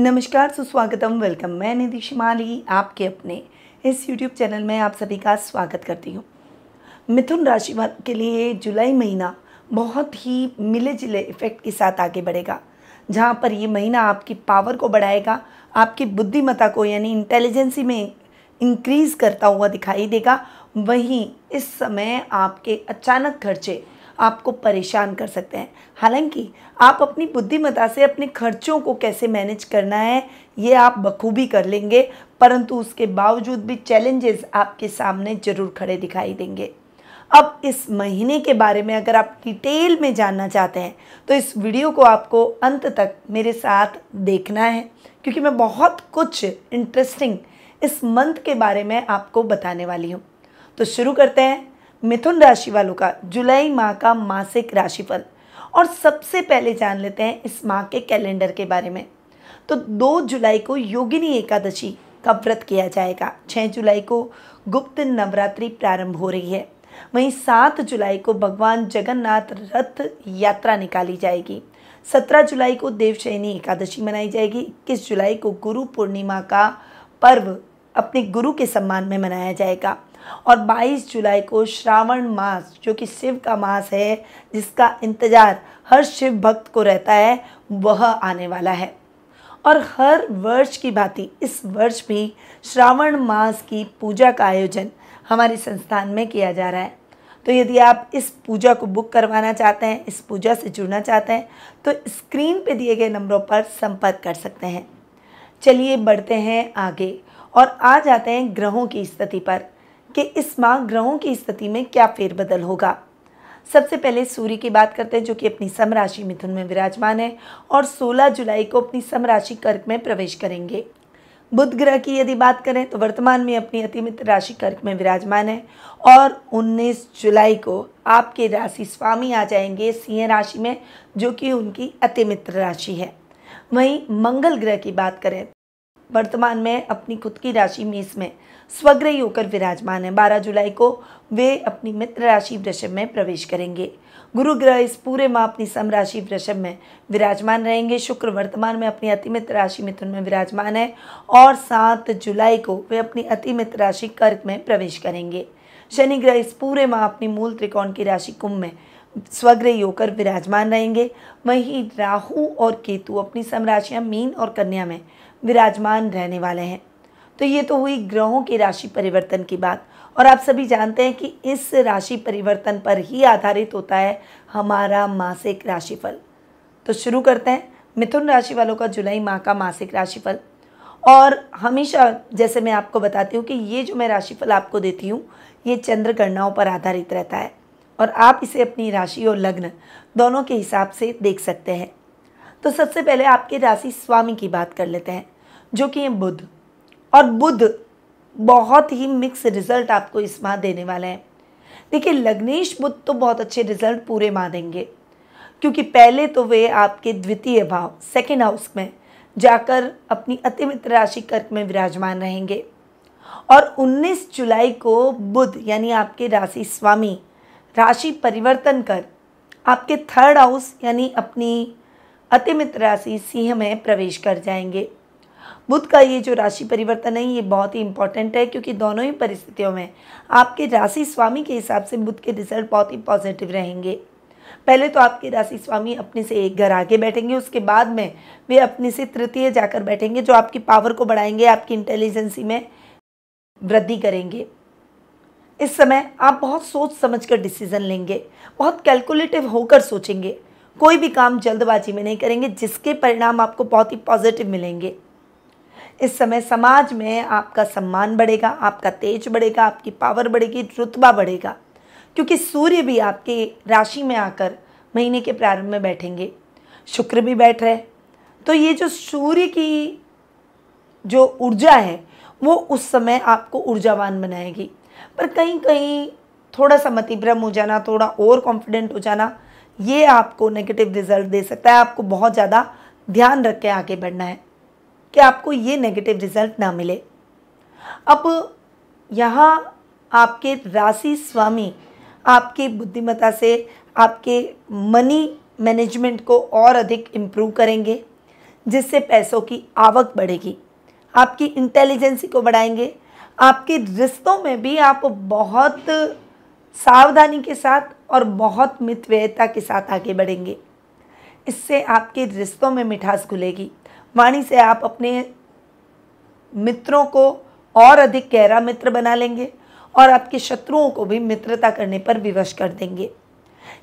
नमस्कार सुस्वागतम वेलकम मैं निधि शिमाली आपके अपने इस यूट्यूब चैनल में आप सभी का स्वागत करती हूँ मिथुन राशि के लिए जुलाई महीना बहुत ही मिले जुले इफेक्ट के साथ आगे बढ़ेगा जहाँ पर ये महीना आपकी पावर को बढ़ाएगा आपकी बुद्धिमता को यानी इंटेलिजेंसी में इंक्रीज़ करता हुआ दिखाई देगा वहीं इस समय आपके अचानक खर्चे आपको परेशान कर सकते हैं हालांकि आप अपनी बुद्धिमत्ता से अपने खर्चों को कैसे मैनेज करना है ये आप बखूबी कर लेंगे परंतु उसके बावजूद भी चैलेंजेस आपके सामने ज़रूर खड़े दिखाई देंगे अब इस महीने के बारे में अगर आप डिटेल में जानना चाहते हैं तो इस वीडियो को आपको अंत तक मेरे साथ देखना है क्योंकि मैं बहुत कुछ इंटरेस्टिंग इस मंथ के बारे में आपको बताने वाली हूँ तो शुरू करते हैं मिथुन राशि वालों का जुलाई माह का मासिक राशिफल और सबसे पहले जान लेते हैं इस माह के कैलेंडर के बारे में तो दो जुलाई को योगिनी एकादशी का व्रत किया जाएगा छः जुलाई को गुप्त नवरात्रि प्रारंभ हो रही है वहीं सात जुलाई को भगवान जगन्नाथ रथ यात्रा निकाली जाएगी सत्रह जुलाई को देवशयनी एकादशी मनाई जाएगी इक्कीस जुलाई को गुरु पूर्णिमा का पर्व अपने गुरु के सम्मान में मनाया जाएगा और 22 जुलाई को श्रावण मास जो कि शिव का मास है जिसका इंतज़ार हर शिव भक्त को रहता है वह आने वाला है और हर वर्ष की भांति इस वर्ष भी श्रावण मास की पूजा का आयोजन हमारे संस्थान में किया जा रहा है तो यदि आप इस पूजा को बुक करवाना चाहते हैं इस पूजा से जुड़ना चाहते हैं तो स्क्रीन पे दिए गए नंबरों पर संपर्क कर सकते हैं चलिए बढ़ते हैं आगे और आ जाते हैं ग्रहों की स्थिति पर कि इस माह ग्रहों की स्थिति में क्या फेरबदल होगा सबसे पहले सूर्य की बात करते हैं जो कि अपनी सम राशि मिथुन में विराजमान है और 16 जुलाई को अपनी सम राशि कर्क में प्रवेश करेंगे बुध ग्रह की यदि बात करें तो वर्तमान में अपनी अतिमित्र राशि कर्क में विराजमान है और 19 जुलाई को आपके राशि स्वामी आ जाएंगे सिंह राशि में जो कि उनकी अतिमित्र राशि है वहीं मंगल ग्रह की बात करें वर्तमान में अपनी खुद की राशि मेष में स्वग्रही होकर विराजमान है बारह जुलाई को वे अपनी मित्र राशि वृषभ में प्रवेश करेंगे गुरु ग्रह इस पूरे माह अपनी सम राशि वृषभ में विराजमान रहेंगे शुक्र वर्तमान में अपनी मित्र राशि मिथुन में विराजमान है और सात जुलाई को वे अपनी मित्र राशि कर्क में प्रवेश करेंगे शनि ग्रह इस पूरे माह अपनी मूल त्रिकोण की राशि कुंभ में स्वग्रही होकर विराजमान रहेंगे वहीं राहु और केतु अपनी समराशियां मीन और कन्या में विराजमान रहने वाले हैं तो ये तो हुई ग्रहों की राशि परिवर्तन की बात और आप सभी जानते हैं कि इस राशि परिवर्तन पर ही आधारित होता है हमारा मासिक राशिफल तो शुरू करते हैं मिथुन राशि वालों का जुलाई माह का मासिक राशिफल और हमेशा जैसे मैं आपको बताती हूँ कि ये जो मैं राशिफल आपको देती हूँ ये चंद्र गणनाओं पर आधारित रहता है और आप इसे अपनी राशि और लग्न दोनों के हिसाब से देख सकते हैं तो सबसे पहले आपके राशि स्वामी की बात कर लेते हैं जो कि हैं बुध और बुध बहुत ही मिक्स रिजल्ट आपको इस माह देने वाला है देखिए लग्नेश बुद्ध तो बहुत अच्छे रिजल्ट पूरे माह देंगे क्योंकि पहले तो वे आपके द्वितीय भाव सेकेंड हाउस में जाकर अपनी अतिमित्र राशि कर्क में विराजमान रहेंगे और 19 जुलाई को बुध यानी आपके राशि स्वामी राशि परिवर्तन कर आपके थर्ड हाउस यानी अपनी अतिमित्र राशि सिंह में प्रवेश कर जाएंगे बुध का ये जो राशि परिवर्तन है ये बहुत ही इंपॉर्टेंट है क्योंकि दोनों ही परिस्थितियों में आपके राशि स्वामी के हिसाब से बुध के रिजल्ट बहुत ही पॉजिटिव रहेंगे पहले तो आपके राशि स्वामी अपने से एक घर आगे बैठेंगे उसके बाद में वे अपने से तृतीय जाकर बैठेंगे जो आपकी पावर को बढ़ाएंगे आपकी इंटेलिजेंसी में वृद्धि करेंगे इस समय आप बहुत सोच समझकर डिसीजन लेंगे बहुत कैलकुलेटिव होकर सोचेंगे कोई भी काम जल्दबाजी में नहीं करेंगे जिसके परिणाम आपको बहुत ही पॉजिटिव मिलेंगे इस समय समाज में आपका सम्मान बढ़ेगा आपका तेज बढ़ेगा आपकी पावर बढ़ेगी रुतबा बढ़ेगा क्योंकि सूर्य भी आपके राशि में आकर महीने के प्रारंभ में बैठेंगे शुक्र भी बैठ रहे तो ये जो सूर्य की जो ऊर्जा है वो उस समय आपको ऊर्जावान बनाएगी पर कहीं कहीं थोड़ा सा मतिभ्रम हो जाना थोड़ा ओवर कॉन्फिडेंट हो जाना ये आपको नेगेटिव रिजल्ट दे सकता है आपको बहुत ज़्यादा ध्यान रख के आगे बढ़ना है कि आपको ये नेगेटिव रिजल्ट ना मिले अब यहाँ आपके राशि स्वामी आपकी बुद्धिमता से आपके मनी मैनेजमेंट को और अधिक इम्प्रूव करेंगे जिससे पैसों की आवक बढ़ेगी आपकी इंटेलिजेंसी को बढ़ाएंगे आपके रिश्तों में भी आप बहुत सावधानी के साथ और बहुत मितव्ययता के साथ आगे बढ़ेंगे इससे आपके रिश्तों में मिठास घुलेगी वाणी से आप अपने मित्रों को और अधिक गहरा मित्र बना लेंगे और आपके शत्रुओं को भी मित्रता करने पर विवश कर देंगे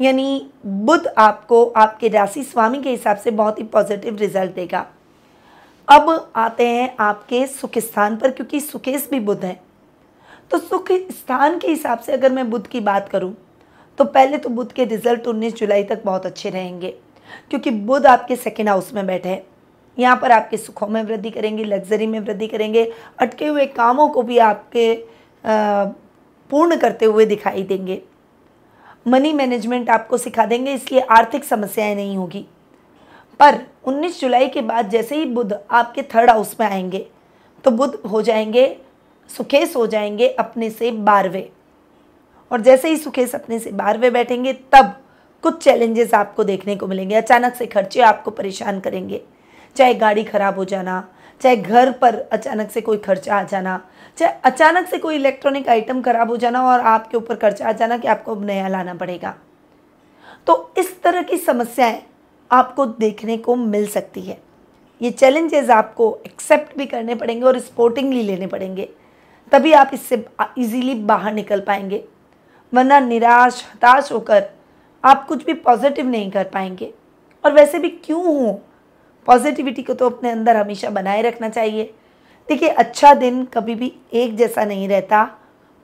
यानी बुध आपको आपके राशि स्वामी के हिसाब से बहुत ही पॉजिटिव रिजल्ट देगा अब आते हैं आपके सुख स्थान पर क्योंकि सुखेश भी बुध है तो सुख स्थान के हिसाब से अगर मैं बुध की बात करूं तो पहले तो बुध के रिजल्ट 19 जुलाई तक बहुत अच्छे रहेंगे क्योंकि बुध आपके सेकेंड हाउस में बैठे हैं यहाँ पर आपके सुखों में वृद्धि करेंगे लग्जरी में वृद्धि करेंगे अटके हुए कामों को भी आपके पूर्ण करते हुए दिखाई देंगे मनी मैनेजमेंट आपको सिखा देंगे इसलिए आर्थिक समस्याएं नहीं होगी पर 19 जुलाई के बाद जैसे ही बुध आपके थर्ड हाउस में आएंगे तो बुध हो जाएंगे सुखेश हो जाएंगे अपने से बारहवें और जैसे ही सुखेश अपने से बारहवें बैठेंगे तब कुछ चैलेंजेस आपको देखने को मिलेंगे अचानक से खर्चे आपको परेशान करेंगे चाहे गाड़ी खराब हो जाना चाहे घर पर अचानक से कोई खर्चा आ जाना चाहे अचानक से कोई इलेक्ट्रॉनिक आइटम खराब हो जाना और आपके ऊपर खर्चा आ जाना कि आपको अब नया लाना पड़ेगा तो इस तरह की समस्याएं आपको देखने को मिल सकती है ये चैलेंजेस आपको एक्सेप्ट भी करने पड़ेंगे और स्पोर्टिंगली लेने पड़ेंगे तभी आप इससे इजीली बाहर निकल पाएंगे वरना निराश हताश होकर आप कुछ भी पॉजिटिव नहीं कर पाएंगे और वैसे भी क्यों हूँ पॉजिटिविटी को तो अपने अंदर हमेशा बनाए रखना चाहिए देखिए अच्छा दिन कभी भी एक जैसा नहीं रहता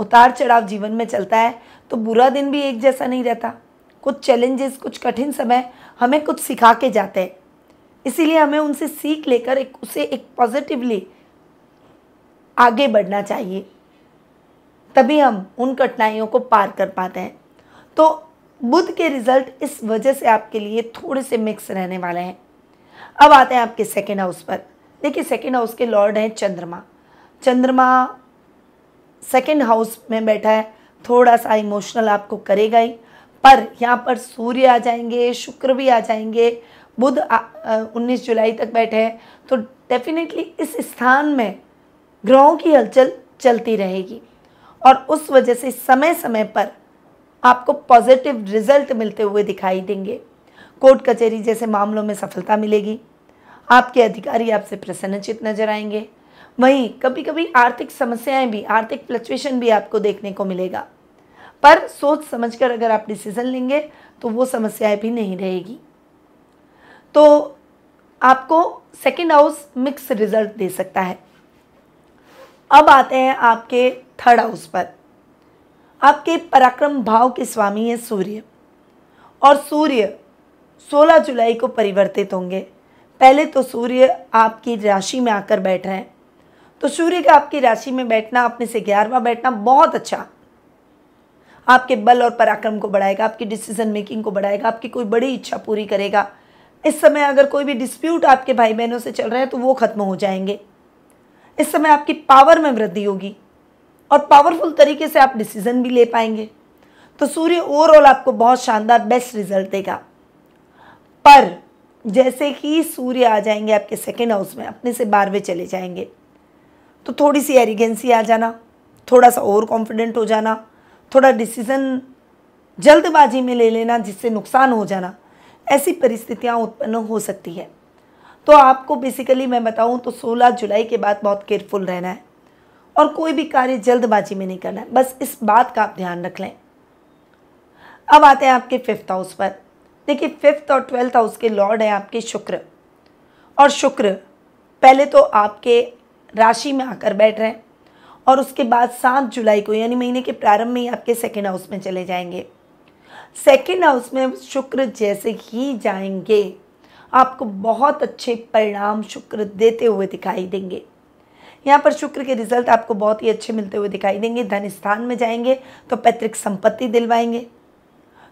उतार चढ़ाव जीवन में चलता है तो बुरा दिन भी एक जैसा नहीं रहता कुछ चैलेंजेस कुछ कठिन समय हमें कुछ सिखा के जाते हैं इसीलिए हमें उनसे सीख लेकर एक उसे एक पॉजिटिवली आगे बढ़ना चाहिए तभी हम उन कठिनाइयों को पार कर पाते हैं तो बुध के रिजल्ट इस वजह से आपके लिए थोड़े से मिक्स रहने वाले हैं अब आते हैं आपके सेकेंड हाउस पर देखिए सेकेंड हाउस के लॉर्ड हैं चंद्रमा चंद्रमा सेकेंड हाउस में बैठा है थोड़ा सा इमोशनल आपको करेगा ही पर यहाँ पर सूर्य आ जाएंगे शुक्र भी आ जाएंगे बुध उन्नीस जुलाई तक बैठे हैं तो डेफिनेटली इस स्थान में ग्रहों की हलचल चलती रहेगी और उस वजह से समय समय पर आपको पॉजिटिव रिजल्ट मिलते हुए दिखाई देंगे कोर्ट कचहरी जैसे मामलों में सफलता मिलेगी आपके अधिकारी आपसे प्रसन्नचित नजर आएंगे वहीं कभी कभी आर्थिक समस्याएं भी आर्थिक फ्लक्चुएशन भी आपको देखने को मिलेगा पर सोच समझकर अगर आप डिसीजन लेंगे तो वो समस्याएं भी नहीं रहेगी तो आपको सेकेंड हाउस मिक्स रिजल्ट दे सकता है अब आते हैं आपके थर्ड हाउस पर आपके पराक्रम भाव के स्वामी है सूर्य और सूर्य 16 जुलाई को परिवर्तित होंगे पहले तो सूर्य आपकी राशि में आकर बैठ रहे हैं तो सूर्य का आपकी राशि में बैठना अपने से ग्यारहवा बैठना बहुत अच्छा आपके बल और पराक्रम को बढ़ाएगा आपकी डिसीजन मेकिंग को बढ़ाएगा आपकी कोई बड़ी इच्छा पूरी करेगा इस समय अगर कोई भी डिस्प्यूट आपके भाई बहनों से चल रहा है तो वो खत्म हो जाएंगे इस समय आपकी पावर में वृद्धि होगी और पावरफुल तरीके से आप डिसीजन भी ले पाएंगे तो सूर्य ओवरऑल आपको बहुत शानदार बेस्ट रिजल्ट देगा पर जैसे ही सूर्य आ जाएंगे आपके सेकेंड हाउस में अपने से बारहवें चले जाएंगे तो थोड़ी सी एरिगेंसी आ जाना थोड़ा सा ओवर कॉन्फिडेंट हो जाना थोड़ा डिसीज़न जल्दबाजी में ले लेना जिससे नुकसान हो जाना ऐसी परिस्थितियाँ उत्पन्न हो सकती है तो आपको बेसिकली मैं बताऊँ तो 16 जुलाई के बाद बहुत केयरफुल रहना है और कोई भी कार्य जल्दबाजी में नहीं करना है बस इस बात का आप ध्यान रख लें अब आते हैं आपके फिफ्थ हाउस पर देखिए फिफ्थ और ट्वेल्थ हाउस के लॉर्ड हैं आपके शुक्र और शुक्र पहले तो आपके राशि में आकर बैठ रहे हैं और उसके बाद सात जुलाई को यानी महीने के प्रारंभ में ही आपके सेकेंड हाउस में चले जाएंगे सेकेंड हाउस में शुक्र जैसे ही जाएंगे आपको बहुत अच्छे परिणाम शुक्र देते हुए दिखाई देंगे यहाँ पर शुक्र के रिजल्ट आपको बहुत ही अच्छे मिलते हुए दिखाई देंगे धन स्थान में जाएंगे तो पैतृक संपत्ति दिलवाएंगे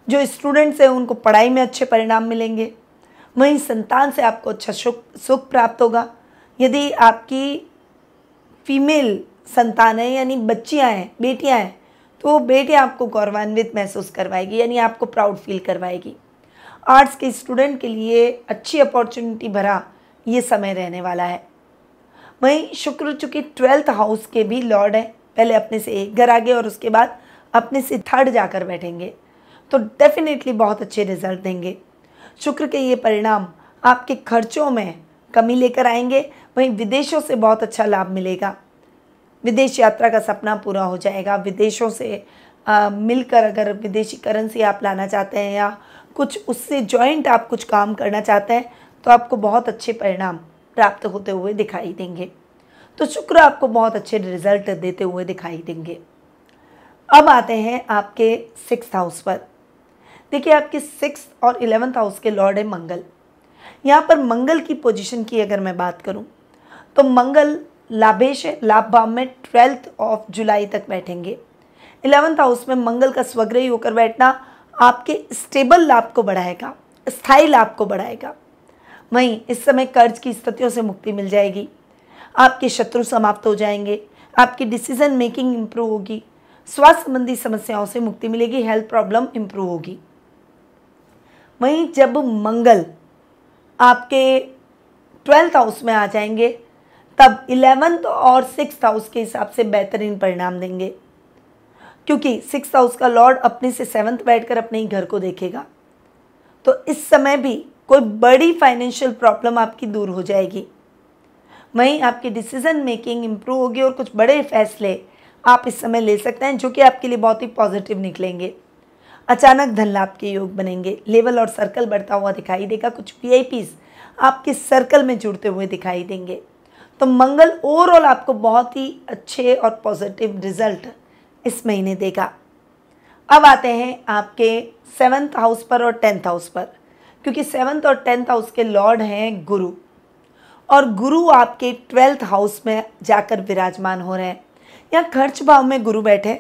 जो स्टूडेंट्स हैं उनको पढ़ाई में अच्छे परिणाम मिलेंगे वहीं संतान से आपको अच्छा सुख सुख प्राप्त होगा यदि आपकी फीमेल संतान है यानी बच्चियां हैं बेटियां हैं तो वो बेटियाँ आपको गौरवान्वित महसूस करवाएगी यानी आपको प्राउड फील करवाएगी आर्ट्स के स्टूडेंट के लिए अच्छी अपॉर्चुनिटी भरा ये समय रहने वाला है वहीं शुक्र चूँकि ट्वेल्थ हाउस के भी लॉर्ड हैं पहले अपने से एक घर आगे और उसके बाद अपने से थर्ड जाकर बैठेंगे तो डेफिनेटली बहुत अच्छे रिजल्ट देंगे शुक्र के ये परिणाम आपके खर्चों में कमी लेकर आएंगे वहीं विदेशों से बहुत अच्छा लाभ मिलेगा विदेश यात्रा का सपना पूरा हो जाएगा विदेशों से आ, मिलकर अगर विदेशी करेंसी आप लाना चाहते हैं या कुछ उससे जॉइंट आप कुछ काम करना चाहते हैं तो आपको बहुत अच्छे परिणाम प्राप्त होते हुए दिखाई देंगे तो शुक्र आपको बहुत अच्छे रिजल्ट देते हुए दिखाई देंगे अब आते हैं आपके सिक्स हाउस पर देखिए आपके सिक्स और इलेवंथ हाउस के लॉर्ड है मंगल यहाँ पर मंगल की पोजीशन की अगर मैं बात करूँ तो मंगल लाभेश है लाभ भाव में ट्वेल्थ ऑफ जुलाई तक बैठेंगे इलेवंथ हाउस में मंगल का स्वग्रही होकर बैठना आपके स्टेबल लाभ को बढ़ाएगा स्थायी लाभ को बढ़ाएगा वहीं इस समय कर्ज की स्थितियों से मुक्ति मिल जाएगी आपके शत्रु समाप्त हो जाएंगे आपकी डिसीजन मेकिंग इम्प्रूव होगी स्वास्थ्य संबंधी समस्याओं से मुक्ति मिलेगी हेल्थ प्रॉब्लम इम्प्रूव होगी वहीं जब मंगल आपके ट्वेल्थ हाउस में आ जाएंगे तब इलेवेंथ और सिक्स हाउस के हिसाब से बेहतरीन परिणाम देंगे क्योंकि सिक्स हाउस का लॉर्ड अपने से सेवन्थ बैठकर अपने ही घर को देखेगा तो इस समय भी कोई बड़ी फाइनेंशियल प्रॉब्लम आपकी दूर हो जाएगी वहीं आपकी डिसीजन मेकिंग इम्प्रूव होगी और कुछ बड़े फैसले आप इस समय ले सकते हैं जो कि आपके लिए बहुत ही पॉजिटिव निकलेंगे अचानक धन लाभ के योग बनेंगे लेवल और सर्कल बढ़ता हुआ दिखाई देगा कुछ वी आपके सर्कल में जुड़ते हुए दिखाई देंगे तो मंगल ओवरऑल आपको बहुत ही अच्छे और पॉजिटिव रिजल्ट इस महीने देगा अब आते हैं आपके सेवन्थ हाउस पर और टेंथ हाउस पर क्योंकि सेवन्थ और टेंथ हाउस के लॉर्ड हैं गुरु और गुरु आपके ट्वेल्थ हाउस में जाकर विराजमान हो रहे हैं यहाँ खर्च भाव में गुरु बैठे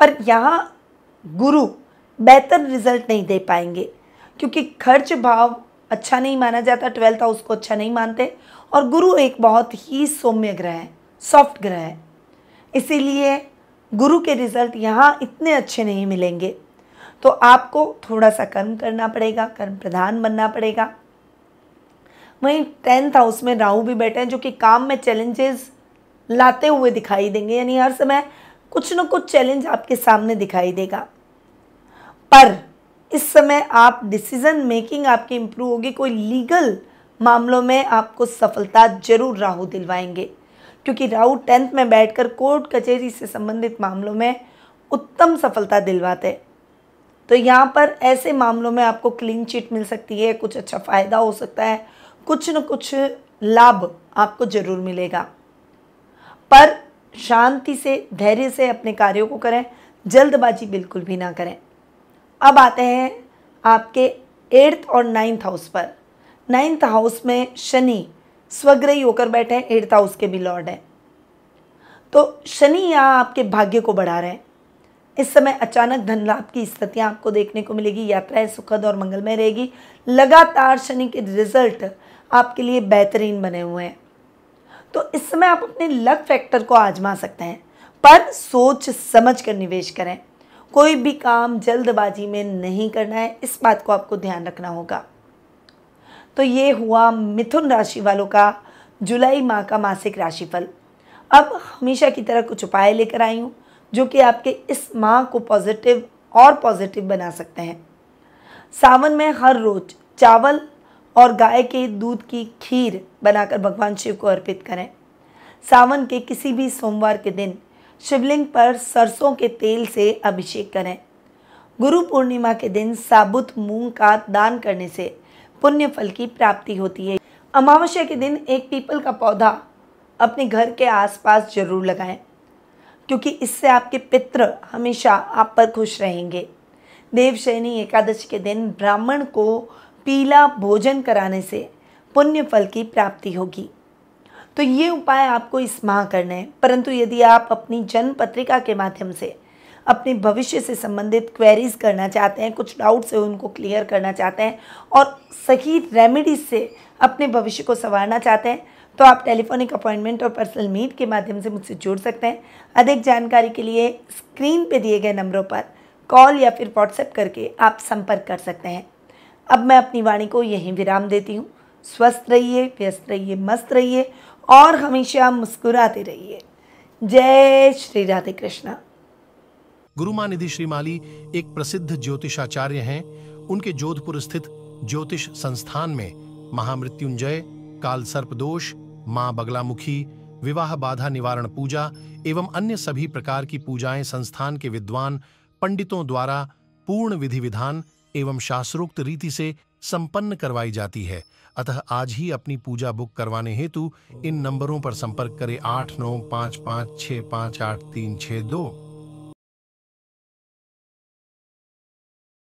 पर यहाँ गुरु बेहतर रिजल्ट नहीं दे पाएंगे क्योंकि खर्च भाव अच्छा नहीं माना जाता ट्वेल्थ हाउस को अच्छा नहीं मानते और गुरु एक बहुत ही सौम्य ग्रह है सॉफ्ट ग्रह है इसीलिए गुरु के रिजल्ट यहाँ इतने अच्छे नहीं मिलेंगे तो आपको थोड़ा सा कर्म करना पड़ेगा कर्म प्रधान बनना पड़ेगा वहीं टेंथ हाउस में राहु भी बैठे हैं जो कि काम में चैलेंजेस लाते हुए दिखाई देंगे यानी हर समय कुछ न कुछ चैलेंज आपके सामने दिखाई देगा पर इस समय आप डिसीज़न मेकिंग आपकी इम्प्रूव होगी कोई लीगल मामलों में आपको सफलता जरूर राहु दिलवाएंगे क्योंकि राहु टेंथ में बैठकर कोर्ट कचहरी से संबंधित मामलों में उत्तम सफलता दिलवाते तो यहाँ पर ऐसे मामलों में आपको क्लीन चिट मिल सकती है कुछ अच्छा फ़ायदा हो सकता है कुछ न कुछ लाभ आपको जरूर मिलेगा पर शांति से धैर्य से अपने कार्यों को करें जल्दबाजी बिल्कुल भी ना करें अब आते हैं आपके एट्थ और नाइन्थ हाउस पर नाइन्थ हाउस में शनि स्वग्रही होकर बैठे हैं एट्थ हाउस के भी लॉर्ड हैं तो शनि यहाँ आपके भाग्य को बढ़ा रहे हैं इस समय अचानक धन लाभ की स्थितियाँ आपको देखने को मिलेगी यात्राएं सुखद और मंगलमय रहेगी लगातार शनि के रिजल्ट आपके लिए बेहतरीन बने हुए हैं तो इस समय आप अपने लक फैक्टर को आजमा सकते हैं पर सोच समझ कर निवेश करें कोई भी काम जल्दबाजी में नहीं करना है इस बात को आपको ध्यान रखना होगा तो ये हुआ मिथुन राशि वालों का जुलाई माह का मासिक राशिफल अब हमेशा की तरह कुछ उपाय लेकर आई हूँ जो कि आपके इस माह को पॉजिटिव और पॉजिटिव बना सकते हैं सावन में हर रोज चावल और गाय के दूध की खीर बनाकर भगवान शिव को अर्पित करें सावन के किसी भी सोमवार के दिन शिवलिंग पर सरसों के तेल से अभिषेक करें गुरु पूर्णिमा के दिन साबुत मूंग का दान करने से पुण्य फल की प्राप्ति होती है अमावस्या के दिन एक पीपल का पौधा अपने घर के आसपास जरूर लगाएं क्योंकि इससे आपके पित्र हमेशा आप पर खुश रहेंगे देवशयनी एकादशी के दिन ब्राह्मण को पीला भोजन कराने से पुण्य फल की प्राप्ति होगी तो ये उपाय आपको इस माह करने हैं परंतु यदि आप अपनी जन्म पत्रिका के माध्यम से अपने भविष्य से संबंधित क्वेरीज करना चाहते हैं कुछ डाउट्स है उनको क्लियर करना चाहते हैं और सही रेमेडीज से अपने भविष्य को संवारना चाहते हैं तो आप टेलीफोनिक अपॉइंटमेंट और पर्सनल मीट के माध्यम से मुझसे जुड़ सकते हैं अधिक जानकारी के लिए स्क्रीन पे दिए गए नंबरों पर कॉल या फिर व्हाट्सएप करके आप संपर्क कर सकते हैं अब मैं अपनी वाणी को यहीं विराम देती हूँ स्वस्थ रहिए व्यस्त रहिए मस्त रहिए और हमेशा मुस्कुराते रहिए जय श्री राधे कृष्ण गुरु मानिधि माली एक प्रसिद्ध ज्योतिषाचार्य हैं उनके जोधपुर स्थित ज्योतिष संस्थान में महामृत्युंजय काल सर्पदोष मां बगलामुखी विवाह बाधा निवारण पूजा एवं अन्य सभी प्रकार की पूजाएं संस्थान के विद्वान पंडितों द्वारा पूर्ण विधि विधान एवं शास्त्रोक्त रीति से संपन्न करवाई जाती है अतः आज ही अपनी पूजा बुक करवाने हेतु इन नंबरों पर संपर्क करें आठ नौ पाँच पाँच छः पाँच आठ तीन छः दो